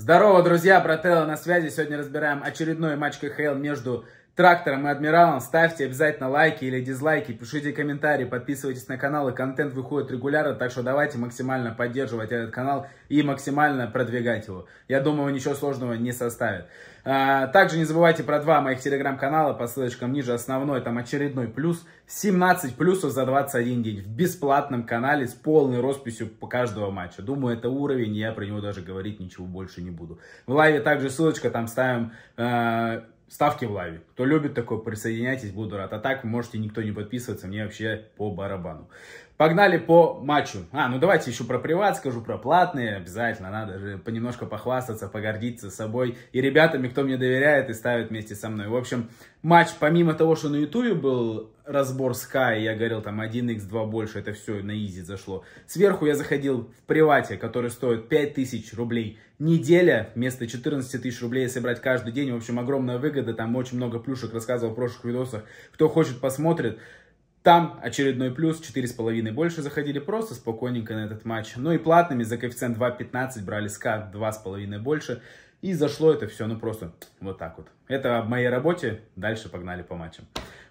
Здорово, друзья, брателло на связи. Сегодня разбираем очередной матч КХЛ между Трактором и Адмиралом ставьте обязательно лайки или дизлайки, пишите комментарии, подписывайтесь на канал, и контент выходит регулярно, так что давайте максимально поддерживать этот канал и максимально продвигать его. Я думаю, ничего сложного не составит. А, также не забывайте про два моих телеграм-канала по ссылочкам ниже, основной, там очередной плюс, 17 плюсов за 21 день в бесплатном канале с полной росписью по каждому матчу. Думаю, это уровень, я про него даже говорить ничего больше не буду. В лайве также ссылочка, там ставим... А, ставки в лайве. Кто любит такое, присоединяйтесь, буду рад. А так, можете никто не подписываться, мне вообще по барабану. Погнали по матчу. А, ну давайте еще про приват скажу, про платные. Обязательно надо же понемножко похвастаться, погордиться собой и ребятами, кто мне доверяет и ставит вместе со мной. В общем, матч, помимо того, что на Ютубе был разбор Sky, я говорил там 1x2 больше, это все на изи зашло. Сверху я заходил в привате, который стоит 5000 рублей неделя вместо 14 тысяч рублей, если брать каждый день. В общем, огромная выгода, там очень много плюшек рассказывал в прошлых видосах. Кто хочет, посмотрит. Там очередной плюс, 4,5 больше заходили просто спокойненько на этот матч. Ну и платными за коэффициент 2,15 брали СКА 2,5 больше. И зашло это все, ну просто вот так вот. Это об моей работе, дальше погнали по матчам.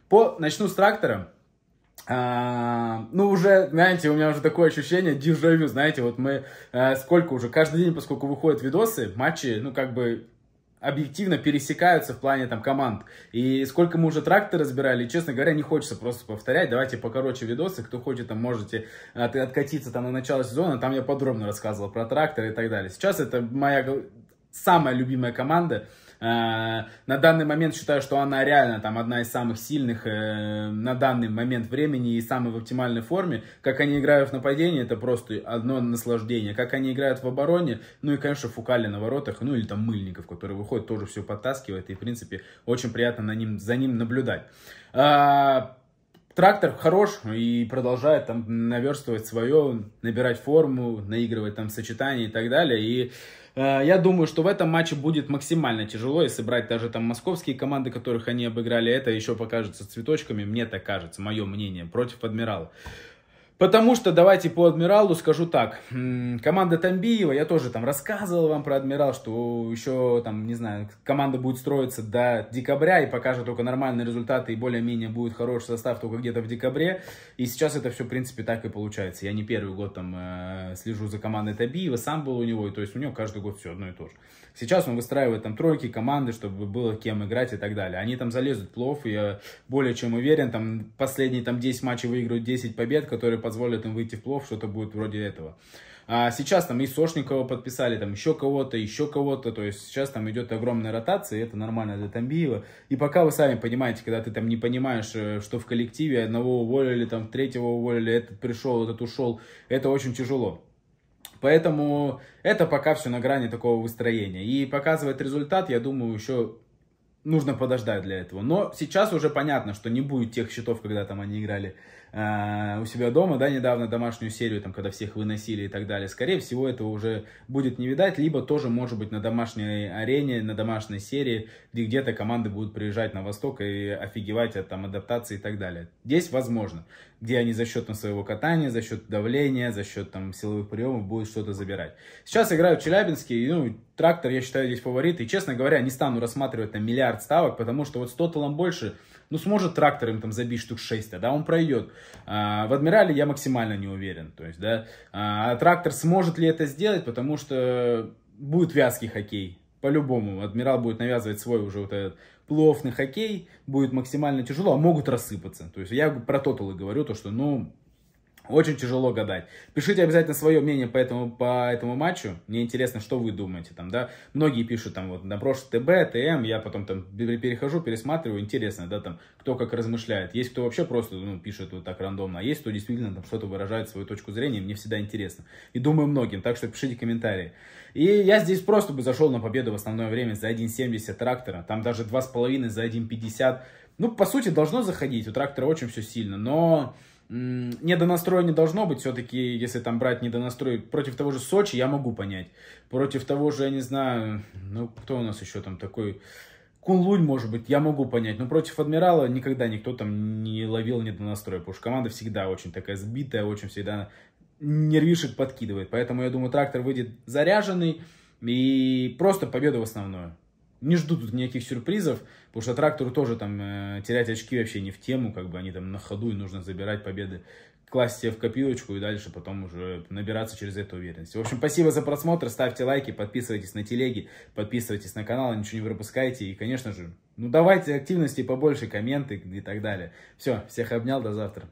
По, начну с трактора. А, ну, уже, знаете, у меня уже такое ощущение, дежавю, знаете, вот мы а, сколько уже, каждый день, поскольку выходят видосы, матчи, ну, как бы объективно пересекаются в плане там команд. И сколько мы уже тракты разбирали, честно говоря, не хочется просто повторять. Давайте покороче видосы, кто хочет, там можете от, откатиться там на начало сезона, там я подробно рассказывал про тракторы и так далее. Сейчас это моя самая любимая команда, Э, на данный момент считаю, что она реально там одна из самых сильных э, на данный момент времени и самой в оптимальной форме. Как они играют в нападении, это просто одно наслаждение. Как они играют в обороне, ну и, конечно, Фукали на воротах, ну или там Мыльников, который выходит, тоже все подтаскивает. И, в принципе, очень приятно на ним, за ним наблюдать. Э, Трактор хорош и продолжает там наверстывать свое, набирать форму, наигрывать там сочетания и так далее. И э, я думаю, что в этом матче будет максимально тяжело, если брать даже там московские команды, которых они обыграли, это еще покажется цветочками, мне так кажется, мое мнение, против Адмирала. Потому что, давайте по Адмиралу скажу так, команда Тамбиева, я тоже там рассказывал вам про Адмирал, что еще там, не знаю, команда будет строиться до декабря и покажет только нормальные результаты и более-менее будет хороший состав только где-то в декабре. И сейчас это все, в принципе, так и получается. Я не первый год там э, слежу за командой Тамбиева, сам был у него, и то есть у него каждый год все одно и то же. Сейчас он выстраивает там тройки, команды, чтобы было кем играть и так далее. Они там залезут плов, и я более чем уверен, там последние там 10 матчей выиграют 10 побед, которые позволят им выйти в плов, что-то будет вроде этого. А сейчас там и Сошникова подписали, там еще кого-то, еще кого-то, то есть сейчас там идет огромная ротация, и это нормально для Тамбиева. И пока вы сами понимаете, когда ты там не понимаешь, э, что в коллективе одного уволили, там третьего уволили, этот пришел, этот ушел, это очень тяжело. Поэтому это пока все на грани такого выстроения. И показывает результат, я думаю, еще нужно подождать для этого. Но сейчас уже понятно, что не будет тех счетов, когда там они играли э, у себя дома, да, недавно домашнюю серию, там, когда всех выносили и так далее. Скорее всего, этого уже будет не видать, либо тоже, может быть, на домашней арене, на домашней серии, где где-то команды будут приезжать на восток и офигевать от там адаптации и так далее. Здесь возможно где они за счет там, своего катания, за счет давления, за счет там, силовых приемов будут что-то забирать. Сейчас играю в Челябинске, и, ну, трактор, я считаю, здесь фаворит, и, честно говоря, не стану рассматривать там миллиард ставок, потому что вот с тоталом больше, ну, сможет трактор им там забить штук 6, да, он пройдет. А, в Адмирале я максимально не уверен, то есть, да, а, а трактор сможет ли это сделать, потому что будет вязкий хоккей. По-любому адмирал будет навязывать свой уже вот этот плов хоккей, будет максимально тяжело, а могут рассыпаться. То есть я про тоталы говорю, то что, ну, очень тяжело гадать. Пишите обязательно свое мнение по этому, по этому матчу. Мне интересно, что вы думаете там, да. Многие пишут там вот на прошлый ТБ, ТМ, я потом там перехожу, пересматриваю, интересно, да, там, кто как размышляет. Есть кто вообще просто, ну, пишет вот так рандомно, а есть кто действительно там что-то выражает свою точку зрения, мне всегда интересно. И думаю многим, так что пишите комментарии. И я здесь просто бы зашел на победу в основное время за 1.70 трактора, там даже 2,5 за 1.50. Ну, по сути, должно заходить, у трактора очень все сильно, но недонастроя не должно быть все-таки, если там брать недонастрой. Против того же Сочи я могу понять. Против того же, я не знаю, ну, кто у нас еще там такой... Кунлунь, может быть, я могу понять. Но против Адмирала никогда никто там не ловил недонастрой, потому что команда всегда очень такая сбитая, очень всегда нервишек подкидывает. Поэтому, я думаю, трактор выйдет заряженный и просто победа в основную не жду тут никаких сюрпризов, потому что трактору тоже там э, терять очки вообще не в тему, как бы они там на ходу и нужно забирать победы, класть себе в копилочку и дальше потом уже набираться через это уверенности. В общем, спасибо за просмотр, ставьте лайки, подписывайтесь на телеги, подписывайтесь на канал, ничего не пропускайте и, конечно же, ну давайте активности побольше, комменты и так далее. Все, всех обнял, до завтра.